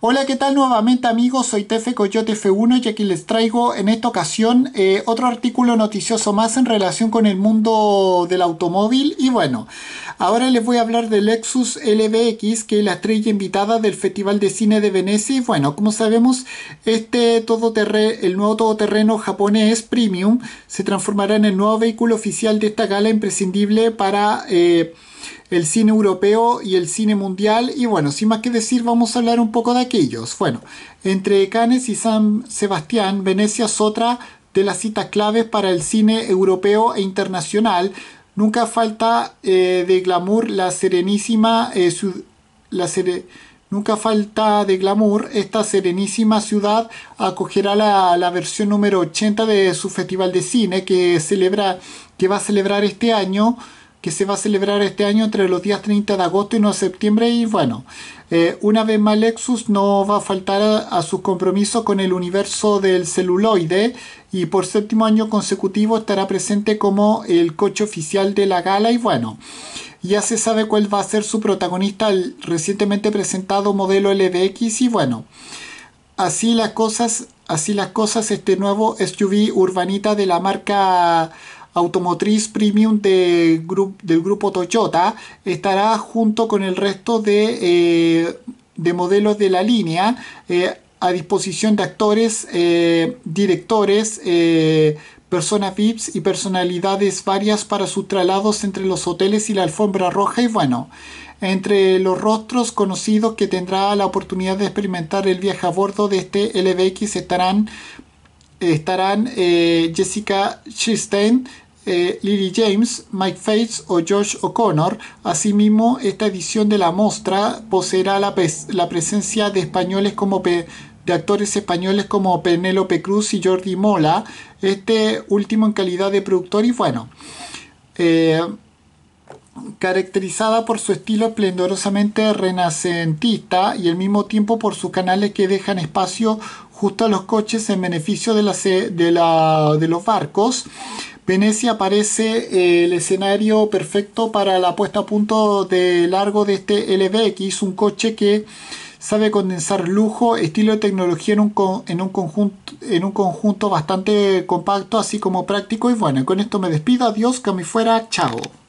Hola, ¿qué tal nuevamente amigos? Soy Tefe Coyote F1 y aquí les traigo en esta ocasión eh, otro artículo noticioso más en relación con el mundo del automóvil y bueno, Ahora les voy a hablar del Lexus LBX, que es la estrella invitada del Festival de Cine de Venecia. Y bueno, como sabemos, este el nuevo todoterreno japonés Premium se transformará en el nuevo vehículo oficial de esta gala imprescindible para... Eh, el cine europeo y el cine mundial y bueno, sin más que decir vamos a hablar un poco de aquellos. Bueno, entre Cannes y San Sebastián, Venecia es otra de las citas claves para el cine europeo e internacional, Nunca falta eh, de glamour la serenísima su, eh, la Nunca falta de glamour, esta serenísima ciudad acogerá la, versión número 80 de su festival de cine que, que va a celebrar este año que se va a celebrar este año entre los días 30 de agosto y 1 de septiembre. Y bueno, eh, una vez más Lexus no va a faltar a, sus compromisos con el universo del celuloide y por séptimo año consecutivo estará presente como el coche oficial de la gala. Y bueno, ya se sabe cuál va a ser su protagonista, el recientemente presentado modelo LBX. Y bueno, así las cosas, así las cosas, este nuevo SUV urbanita de la marca automotriz premium del grupo Toyota estará junto con el resto de, eh, modelos de la línea eh, a disposición de actores, eh, directores, personas VIPs y personalidades varias para sus traslados entre los hoteles y la alfombra roja y bueno. Entre los rostros conocidos que tendrá la oportunidad de experimentar el viaje a bordo de este LBX estarán estarán Jessica Chastain, Lily James, Mike Fates o Josh O'Connor. Asimismo, esta edición de la muestra poseerá la, presencia de españoles como de actores españoles como Penélope Cruz y Jordi Mola, este último en calidad de productor y bueno, eh, caracterizada por su estilo esplendorosamente renacentista y al mismo tiempo por sus canales que dejan espacio justo a los coches en beneficio de los barcos. Venecia parece eh, el escenario perfecto para la puesta a punto de largo de este LBX, un coche que sabe condensar lujo, estilo de tecnología en un, conjunto, bastante compacto, así como práctico y bueno. Con esto me despido, adiós, que me fuera, chao.